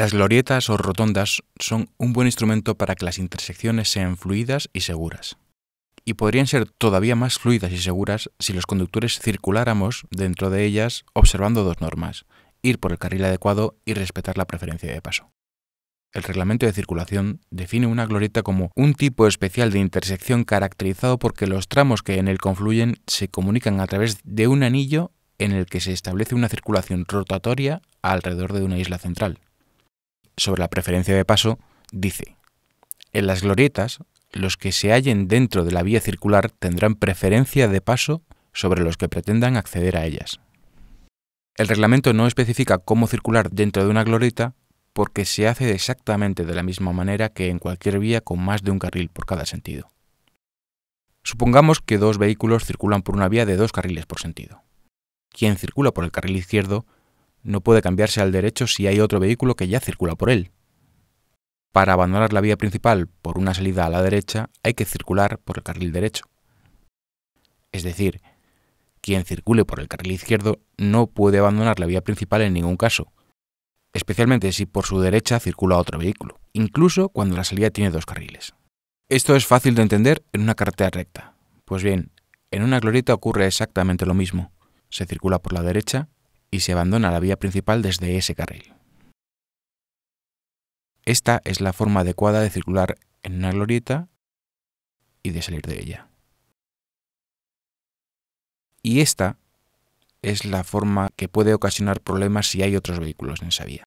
Las glorietas o rotondas son un buen instrumento para que las intersecciones sean fluidas y seguras. Y podrían ser todavía más fluidas y seguras si los conductores circuláramos dentro de ellas observando dos normas, ir por el carril adecuado y respetar la preferencia de paso. El reglamento de circulación define una glorieta como un tipo especial de intersección caracterizado porque los tramos que en él confluyen se comunican a través de un anillo en el que se establece una circulación rotatoria alrededor de una isla central sobre la preferencia de paso, dice, en las glorietas, los que se hallen dentro de la vía circular tendrán preferencia de paso sobre los que pretendan acceder a ellas. El reglamento no especifica cómo circular dentro de una glorieta porque se hace exactamente de la misma manera que en cualquier vía con más de un carril por cada sentido. Supongamos que dos vehículos circulan por una vía de dos carriles por sentido. Quien circula por el carril izquierdo no puede cambiarse al derecho si hay otro vehículo que ya circula por él. Para abandonar la vía principal por una salida a la derecha hay que circular por el carril derecho. Es decir, quien circule por el carril izquierdo no puede abandonar la vía principal en ningún caso, especialmente si por su derecha circula otro vehículo, incluso cuando la salida tiene dos carriles. Esto es fácil de entender en una carretera recta. Pues bien, en una glorieta ocurre exactamente lo mismo. Se circula por la derecha y se abandona la vía principal desde ese carril. Esta es la forma adecuada de circular en una glorieta y de salir de ella. Y esta es la forma que puede ocasionar problemas si hay otros vehículos en esa vía.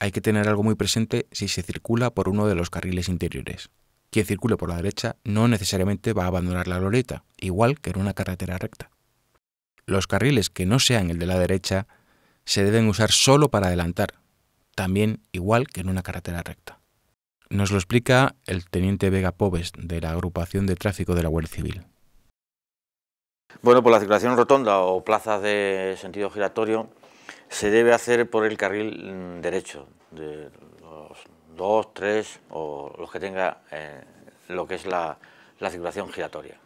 Hay que tener algo muy presente si se circula por uno de los carriles interiores. Quien circule por la derecha no necesariamente va a abandonar la glorieta, igual que en una carretera recta los carriles que no sean el de la derecha se deben usar solo para adelantar, también igual que en una carretera recta. Nos lo explica el teniente Vega Pobes de la agrupación de tráfico de la Guardia Civil. Bueno, pues la circulación rotonda o plaza de sentido giratorio se debe hacer por el carril mm, derecho, de los dos, tres o los que tenga eh, lo que es la, circulación giratoria.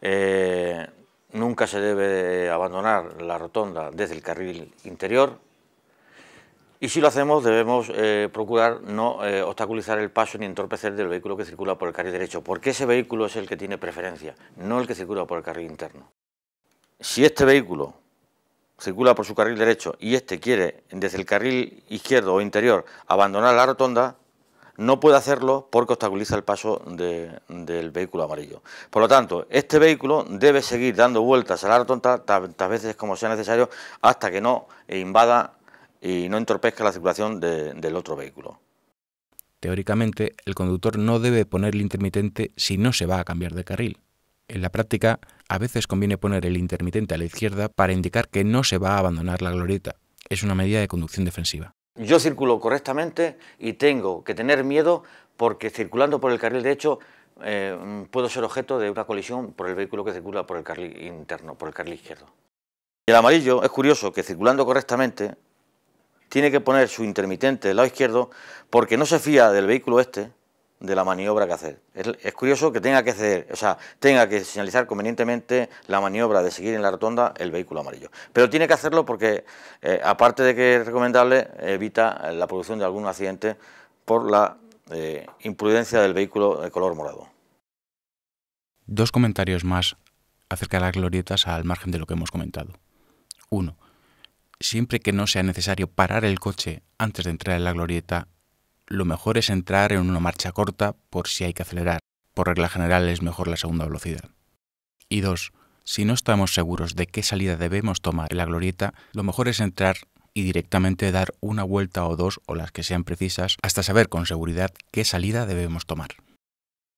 Eh, Nunca se debe abandonar la rotonda desde el carril interior y si lo hacemos debemos eh, procurar no eh, obstaculizar el paso ni entorpecer del vehículo que circula por el carril derecho, porque ese vehículo es el que tiene preferencia, no el que circula por el carril interno. Si este vehículo circula por su carril derecho y este quiere desde el carril izquierdo o interior abandonar la rotonda, no puede hacerlo porque obstaculiza el paso del vehículo amarillo. Por lo tanto, este vehículo debe seguir dando vueltas a la rotonda tantas veces como sea necesario hasta que no invada y no entorpezca la circulación del otro vehículo. Teóricamente, el conductor no debe poner el intermitente si no se va a cambiar de carril. En la práctica, a veces conviene poner el intermitente a la izquierda para indicar que no se va a abandonar la glorieta. Es una medida de conducción defensiva. Yo circulo correctamente y tengo que tener miedo porque circulando por el carril derecho eh, puedo ser objeto de una colisión por el vehículo que circula por el carril interno, por el carril izquierdo. el amarillo es curioso que circulando correctamente tiene que poner su intermitente del lado izquierdo porque no se fía del vehículo este de la maniobra que hacer. Es, curioso que tenga que hacer... o sea, tenga que señalizar convenientemente la maniobra de seguir en la rotonda el vehículo amarillo. Pero tiene que hacerlo porque, eh, aparte de que es recomendable, evita la producción de algún accidente por la eh, imprudencia del vehículo de color morado. Dos comentarios más acerca de las glorietas al margen de lo que hemos comentado. Uno, siempre que no sea necesario parar el coche antes de entrar en la glorieta, lo mejor es entrar en una marcha corta por si hay que acelerar. Por regla general es mejor la segunda velocidad. Y dos, si no estamos seguros de qué salida debemos tomar en la glorieta, lo mejor es entrar y directamente dar una vuelta o dos o las que sean precisas hasta saber con seguridad qué salida debemos tomar.